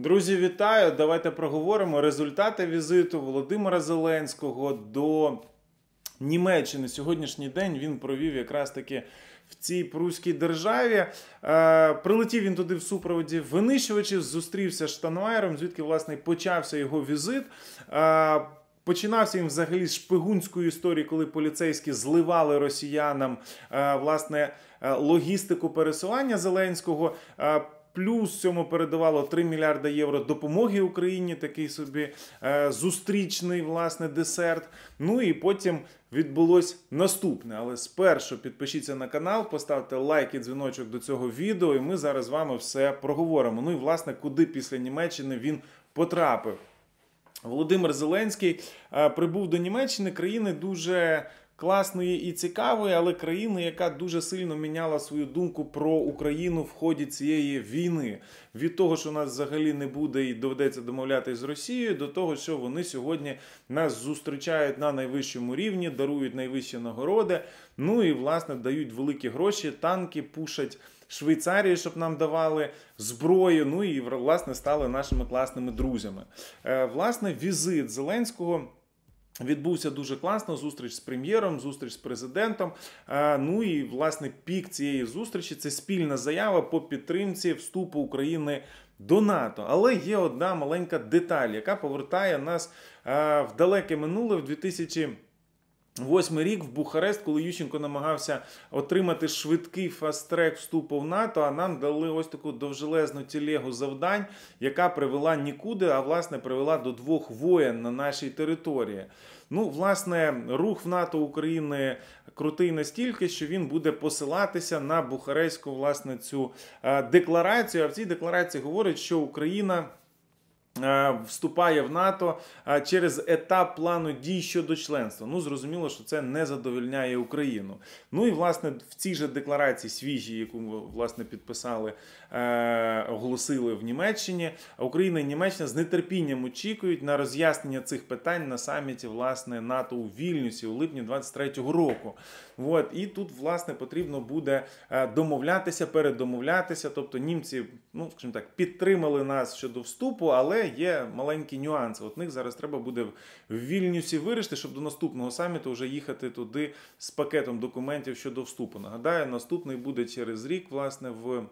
Друзі, вітаю! Давайте проговоримо результати візиту Володимира Зеленського до Німеччини. Сьогоднішній день він провів якраз таки в цій пруській державі. Е, Прилетів він туди в супроводі винищувачів, зустрівся з Штанмаєром, звідки власне почався його візит. Е, Починався він взагалі з шпигунської історії, коли поліцейські зливали росіянам е, власне е, логістику пересування Зеленського. Е, Плюс цьому передавало 3 мільярда євро допомоги Україні. Такий собі е, зустрічний власне десерт. Ну і потім відбулось наступне. Але спершу підпишіться на канал, поставте лайк і дзвіночок до цього відео, і ми зараз з вами все проговоримо. Ну і власне, куди після Німеччини він потрапив. Володимир Зеленський е, прибув до Німеччини країни дуже класної і цікавої, але країни, яка дуже сильно міняла свою думку про Україну в ході цієї війни, від того, що нас взагалі не буде і доведеться домовлятися з Росією, до того, що вони сьогодні нас зустрічають на найвищому рівні, дарують найвищі нагороди. Ну і власне дають великі гроші, танки пушать. Швейцарії, щоб нам давали зброю, ну і власне стали нашими класними друзями. Е, власне, візит Зеленського Відбувся дуже класно зустріч з прем'єром, зустріч з президентом. Е, ну і власне пік цієї зустрічі це спільна заява по підтримці вступу України до НАТО. Але є одна маленька деталь, яка повертає нас е, в далеке минуле в 2000 Восьмий рік в Бухарест, коли Ющенко намагався отримати швидкий фаст-трек вступу в НАТО, а нам дали ось таку довжелезну тілегу завдань, яка привела нікуди, а власне привела до двох воєн на нашій території. Ну, власне, рух в НАТО України крутий настільки, що він буде посилатися на Бухарестську власне цю е, декларацію. А в цій декларації говорить, що Україна. Е, вступає в НАТО е, через етап плану дій щодо членства. Ну зрозуміло, що це не задовільняє Україну. Ну і власне в цій же декларації свіжі, яку власне підписали, е, оголосили в Німеччині. Україна і Німеччина з нетерпінням очікують на роз'яснення цих питань на саміті власне НАТО у Вільнюсі у липні 23-го року. От і тут власне потрібно буде домовлятися, передомовлятися. Тобто німці, ну скажімо так, підтримали нас щодо вступу, але є маленькі нюанси. От них зараз треба буде в Вільнюсі вирішити, щоб до наступного саміту вже їхати туди з пакетом документів щодо вступу. Нагадаю, наступний буде через рік, власне, в.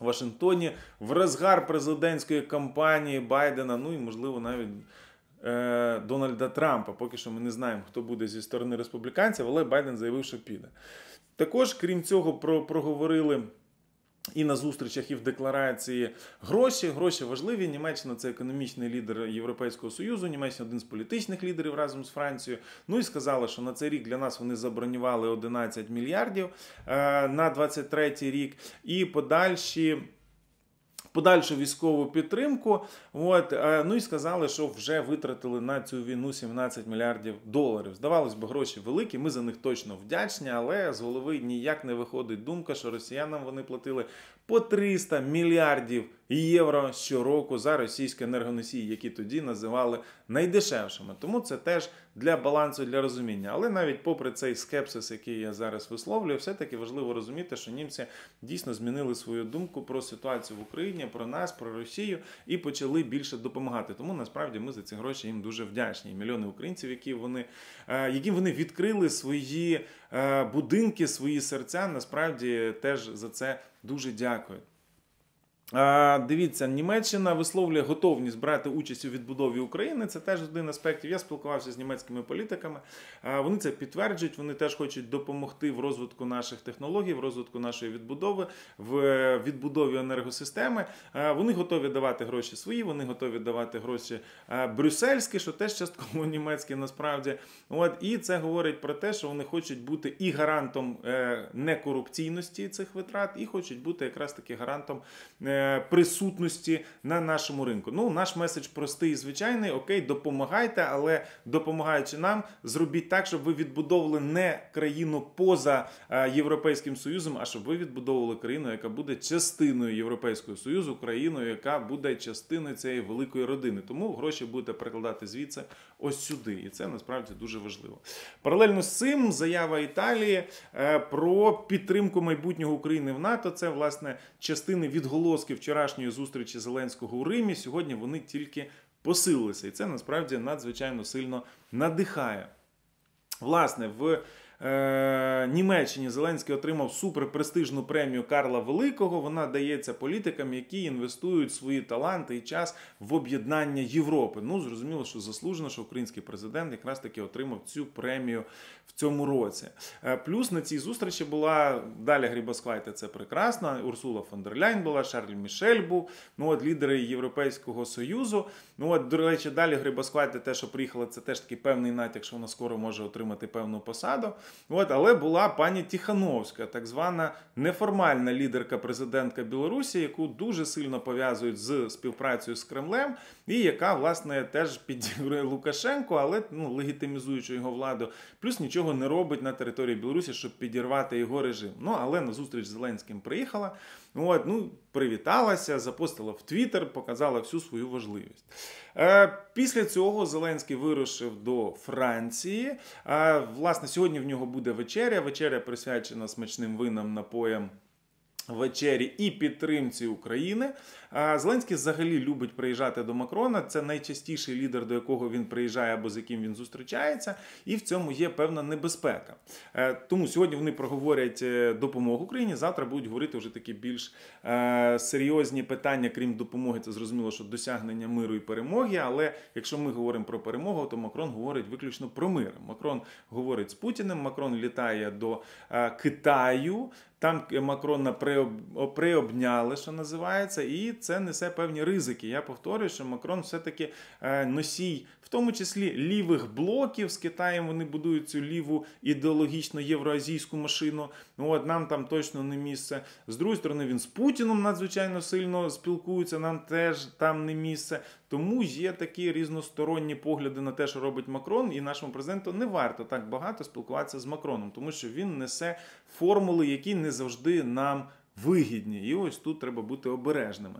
Вашингтоні в розгар президентської кампанії Байдена, ну і можливо навіть е, Дональда Трампа. Поки що ми не знаємо, хто буде зі сторони республіканців, але Байден заявив, що піде. Також, крім цього, про проговорили і на зустрічах, і в декларації гроші. Гроші важливі. Німеччина це економічний лідер Європейського союзу. Німеччина один з політичних лідерів разом з Францією. Ну і сказали, що на цей рік для нас вони забронювали 11 мільярдів е, на 23 рік і подальші подальшу військову підтримку. От е, ну і сказали, що вже витратили на цю війну 17 мільярдів доларів. Здавалось би, гроші великі. Ми за них точно вдячні, але з голови ніяк не виходить думка, що росіянам вони платили по 300 мільярдів євро щороку за російські енергоносії, які тоді називали найдешевшими. Тому це теж для балансу для розуміння. Але навіть попри цей скепсис, який я зараз висловлюю, все-таки важливо розуміти, що німці дійсно змінили свою думку про ситуацію в Україні, про нас, про Росію і почали більше допомагати. Тому насправді ми за ці гроші їм дуже вдячні. І Мільйони українців, які вони е, які вони відкрили свої е, будинки, свої серця, насправді теж за це. Дуже дякую. Е, дивіться, Німеччина висловлює готовність брати участь у відбудові України. Це теж один аспектів. Я спілкувався з німецькими політиками. Е, вони це підтверджують. Вони теж хочуть допомогти в розвитку наших технологій, в розвитку нашої відбудови, в відбудові енергосистеми. Е, вони готові давати гроші свої. Вони готові давати гроші брюссельські, що теж частково німецькі насправді. От і це говорить про те, що вони хочуть бути і гарантом некорупційності цих витрат, і хочуть бути якраз таки гарантом. Е, присутності на нашому ринку. Ну, наш меседж простий і звичайний. Окей, допомагайте, але допомагаючи нам, зробіть так, щоб ви відбудовували не країну поза е, Європейським Союзом, а щоб ви відбудовували країну, яка буде частиною Європейського Союзу, країною, яка буде частиною цієї великої родини. Тому гроші будете перекладати звідси ось сюди. І це насправді дуже важливо. Паралельно з цим заява Італії е, про підтримку майбутнього України в НАТО. Це власне частини відголос відголоски вчорашньої зустрічі Зеленського у Римі сьогодні вони тільки посилилися, і це насправді надзвичайно сильно надихає. Власне, в Е, Німеччині Зеленський отримав суперпрестижну премію Карла Великого. Вона дається політикам, які інвестують свої таланти і час в об'єднання Європи. Ну зрозуміло, що заслужено, що український президент якраз таки отримав цю премію в цьому році. Е, плюс на цій зустрічі була далі Грібоскайте. Це прекрасно. Урсула фон дер Ляйн була, Шарль Мішель був. Ну от лідери Європейського союзу. Ну от до речі, далі Грибоскайте те, що приїхала, це теж такий певний натяк, що вона скоро може отримати певну посаду. От, але була пані Тіхановська, так звана неформальна лідерка президентка Білорусі, яку дуже сильно пов'язують з співпрацею з Кремлем, і яка власне теж підігрує Лукашенко, але ну легітимізуючи його владу, плюс нічого не робить на території Білорусі, щоб підірвати його режим. Ну але на зустріч з Зеленським приїхала. От, ну привіталася, запостила в Твіттер, показала всю свою важливість. Е, Після цього Зеленський вирушив до Франції. Е, власне, сьогодні в нього нього буде вечеря. Вечеря присвячена смачним винам, напоям Вечері і підтримці України Зеленський взагалі любить приїжджати до Макрона. Це найчастіший лідер, до якого він приїжджає або з яким він зустрічається, і в цьому є певна небезпека. Е, тому сьогодні вони проговорять е, допомогу Україні. Завтра будуть говорити вже такі більш е, серйозні питання, крім допомоги. Це зрозуміло, що досягнення миру і перемоги. Але якщо ми говоримо про перемогу, то Макрон говорить виключно про мир. Макрон говорить з Путіним. Макрон літає до Китаю, там Макрона приобняли, що називається, і це несе певні ризики. Я повторюю, що Макрон все-таки е, носій, в тому числі лівих блоків з Китаєм. Вони будують цю ліву ідеологічно євроазійську машину. Ну, от нам там точно не місце. З другої сторони, він з Путіном надзвичайно сильно спілкується. Нам теж там не місце. Тому є такі різносторонні погляди на те, що робить Макрон, і нашому президенту не варто так багато спілкуватися з Макроном, тому що він несе формули, які не завжди нам вигідні. І ось тут треба бути обережними.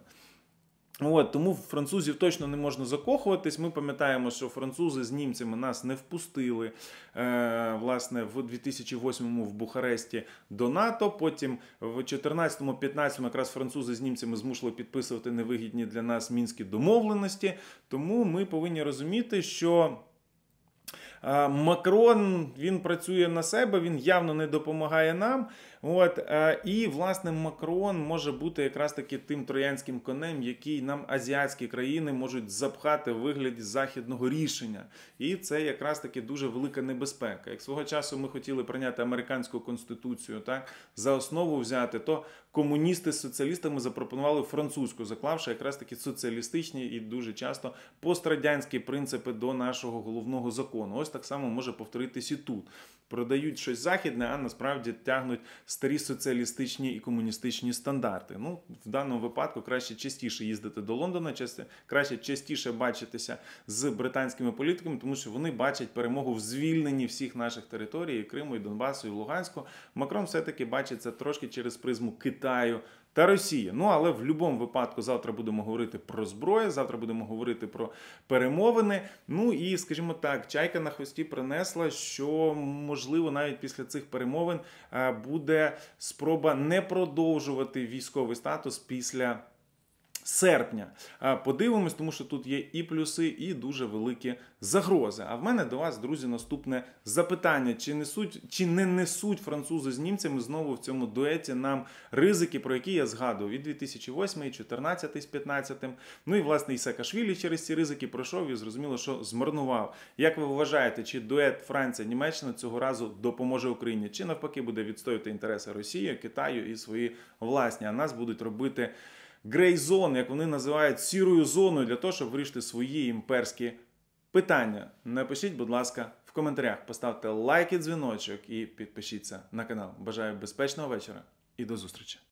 От, Тому французів точно не можна закохуватись. Ми пам'ятаємо, що французи з німцями нас не впустили е, власне в 2008-му в Бухаресті до НАТО. Потім в 2014-15 якраз французи з німцями змушили підписувати невигідні для нас мінські домовленості. Тому ми повинні розуміти, що. Е, Макрон він працює на себе, він явно не допомагає нам. От е, і власне Макрон може бути якраз таки тим троянським конем, який нам азіатські країни можуть запхати в вигляді західного рішення, і це якраз таки дуже велика небезпека. Як свого часу ми хотіли прийняти американську конституцію, так за основу взяти, то комуністи з соціалістами запропонували французьку, заклавши якраз таки соціалістичні і дуже часто пострадянські принципи до нашого головного закону. Ось так само може повторитись і тут. Продають щось західне, а насправді тягнуть старі соціалістичні і комуністичні стандарти. Ну, в даному випадку краще частіше їздити до Лондона, краще частіше бачитися з британськими політиками, тому що вони бачать перемогу в звільненні всіх наших територій і Криму, і Донбасу, і Луганську. Макрон все таки бачить це трошки через призму Китаю та Росія. Ну але в будь-якому випадку завтра будемо говорити про зброю, завтра будемо говорити про перемовини. Ну і скажімо так, чайка на хвості принесла, що можливо навіть після цих перемовин е, буде спроба не продовжувати військовий статус після серпня. Подивимось, тому що тут є і плюси, і дуже великі загрози. А в мене до вас, друзі, наступне запитання: чи несуть, чи не несуть французи з німцями знову в цьому дуеті нам ризики, про які я згадував від 2008, 2014 з 15 Ну і власне і сакашвілі через ці ризики пройшов і зрозуміло, що змарнував. Як ви вважаєте, чи дует Франція-Німеччина цього разу допоможе Україні, чи навпаки буде відстоювати інтереси Росії, Китаю і свої власні? А нас будуть робити грейзон, як вони називають, сірою зоною для того, щоб вирішити свої імперські питання. Напишіть, будь ласка, в коментарях, поставте лайк і дзвіночок і підпишіться на канал. Бажаю безпечного вечора і до зустрічі!